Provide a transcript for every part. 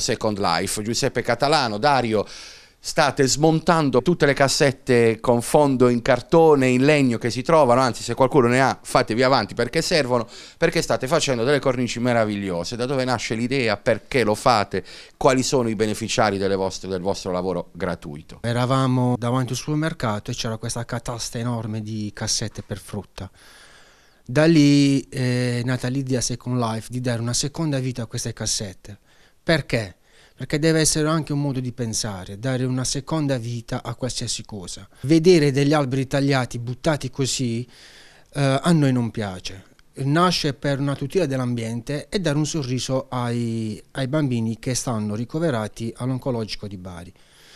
Second Life, Giuseppe Catalano, Dario, state smontando tutte le cassette con fondo in cartone, in legno che si trovano, anzi se qualcuno ne ha fatevi avanti perché servono, perché state facendo delle cornici meravigliose, da dove nasce l'idea, perché lo fate, quali sono i beneficiari vostre, del vostro lavoro gratuito. Eravamo davanti al supermercato e c'era questa catasta enorme di cassette per frutta. Da lì eh, è nata l'idea Second Life di dare una seconda vita a queste cassette perché? Perché deve essere anche un modo di pensare, dare una seconda vita a qualsiasi cosa. Vedere degli alberi tagliati, buttati così, eh, a noi non piace nasce per una tutela dell'ambiente e dare un sorriso ai, ai bambini che stanno ricoverati all'oncologico di Bari.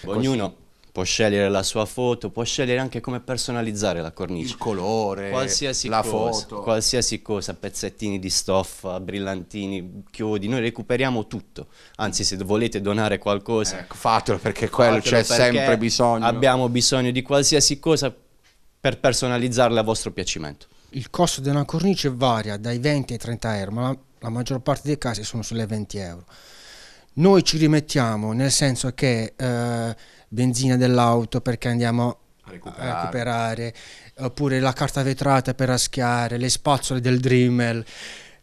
Ognuno può scegliere la sua foto, può scegliere anche come personalizzare la cornice. Il colore, qualsiasi la cosa, foto. Qualsiasi cosa, pezzettini di stoffa, brillantini, chiodi, noi recuperiamo tutto. Anzi, se volete donare qualcosa... Ecco, fatelo perché quello c'è sempre bisogno. Abbiamo bisogno di qualsiasi cosa per personalizzarla a vostro piacimento. Il costo di una cornice varia dai 20 ai 30 euro, ma la, la maggior parte dei casi sono sulle 20 euro. Noi ci rimettiamo nel senso che... Eh, benzina dell'auto perché andiamo a recuperare. a recuperare, oppure la carta vetrata per raschiare, le spazzole del Dreamel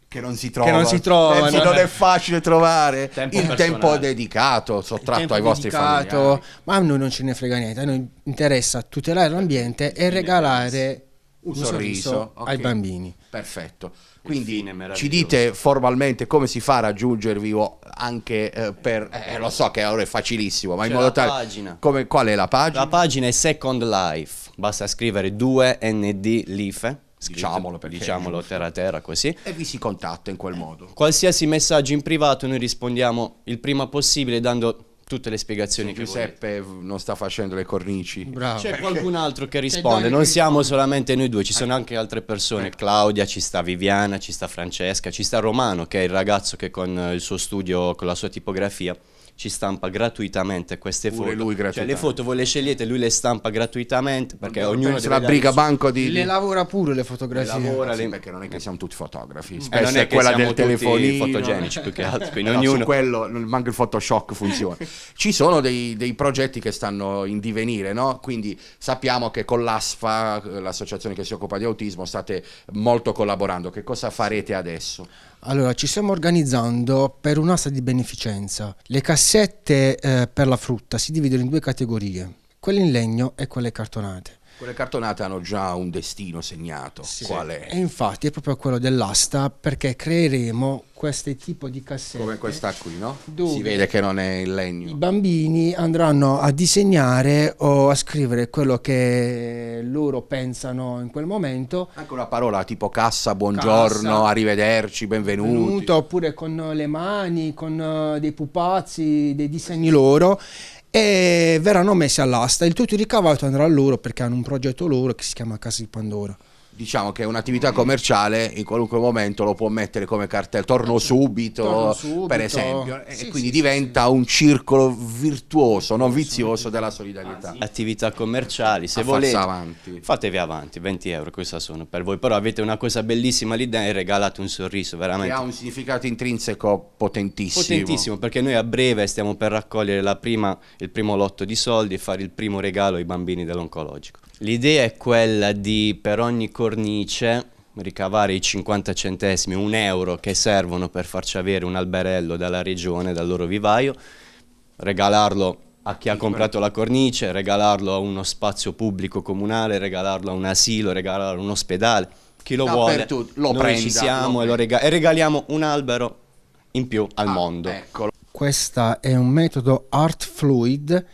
che non si trovano. Che non si trovano. Eh, non è facile trovare tempo il personale. tempo dedicato, sottratto ai vostri dedicato, familiari. Ma a noi non ce ne frega niente, a noi interessa tutelare l'ambiente e regalare un, un sorriso, sorriso okay. ai bambini. Perfetto. Quindi ci dite formalmente come si fa a raggiungervi anche eh, per... Eh, eh, lo so che ora è facilissimo, ma C'è in modo tale... Come, qual è la pagina? La pagina è Second Life, basta scrivere 2ND Life. Diciamolo, per diciamolo terra terra così. E vi si contatta in quel eh, modo. Qualsiasi messaggio in privato noi rispondiamo il prima possibile dando tutte le spiegazioni che Giuseppe volete. non sta facendo le cornici. Bravo. C'è qualcun altro che risponde, non siamo solamente noi due, ci sono ecco. anche altre persone, ecco. Claudia, ci sta Viviana, ci sta Francesca, ci sta Romano che è il ragazzo che con il suo studio, con la sua tipografia ci stampa gratuitamente queste Pure foto. Lui Cioè, le foto voi le scegliete, lui le stampa gratuitamente perché Vabbè, ognuno deve la briga banco di le lavora pure le fotografie. Le lavora eh sì, le... perché non è che siamo tutti fotografi, eh, spesso non è, è quella del telefonino, fotogenici più che altro, quindi no, ognuno quello manco il Photoshop funziona. ci sono dei, dei, progetti che stanno in divenire, no? Quindi sappiamo che con l'ASFA, l'associazione che si occupa di autismo, state molto collaborando. Che cosa farete adesso? Allora, ci stiamo organizzando per un'asta di beneficenza. Le cassette eh, per la frutta si dividono in due categorie, quelle in legno e quelle cartonate. Quelle cartonate hanno già un destino segnato, sì. qual è? E infatti è proprio quello dell'asta perché creeremo questo tipo di cassette. Come questa qui, no? si vede che non è in legno. I bambini andranno a disegnare o a scrivere quello che loro pensano in quel momento. Anche una parola tipo cassa, buongiorno, cassa, arrivederci, benvenuti. Benvenuto, oppure con le mani, con eh, dei pupazzi, dei disegni loro e verranno messi all'asta. Il tutto ricavato andrà a loro perché hanno un progetto loro che si chiama Casa di Pandora diciamo che un'attività commerciale in qualunque momento lo può mettere come cartello torno subito, torno subito. per esempio sì, e quindi sì, diventa sì. un circolo virtuoso non vizioso della solidarietà ah, attività commerciali se volete avanti. fatevi avanti 20 euro questa sono per voi però avete una cosa bellissima lì e regalate un sorriso veramente che ha un significato intrinseco potentissimo potentissimo perché noi a breve stiamo per raccogliere prima, il primo lotto di soldi e fare il primo regalo ai bambini dell'oncologico L'idea è quella di per ogni cornice ricavare i 50 centesimi, un euro che servono per farci avere un alberello dalla regione, dal loro vivaio, regalarlo a chi ha comprato la cornice, regalarlo a uno spazio pubblico comunale, regalarlo a un asilo, regalarlo a un ospedale, chi lo vuole, lo noi prenda, ci siamo e, rega e, regaliamo un albero in più al ah, mondo. Eccolo. Questo è un metodo art fluid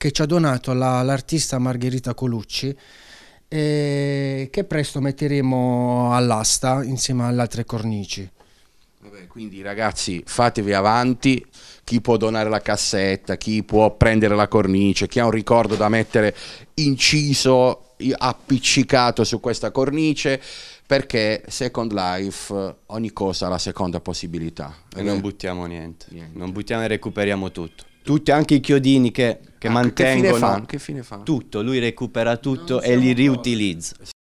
che ci ha donato la, l'artista Margherita Colucci e che presto metteremo all'asta insieme alle altre cornici. Vabbè, quindi ragazzi fatevi avanti, chi può donare la cassetta, chi può prendere la cornice, chi ha un ricordo da mettere inciso, appiccicato su questa cornice, perché Second Life ogni cosa ha la seconda possibilità. E non buttiamo niente, niente. non buttiamo e recuperiamo tutto tutti anche i chiodini che, che ah, mantengono che fine fa? Che fine fa? tutto, lui recupera tutto e li riutilizza.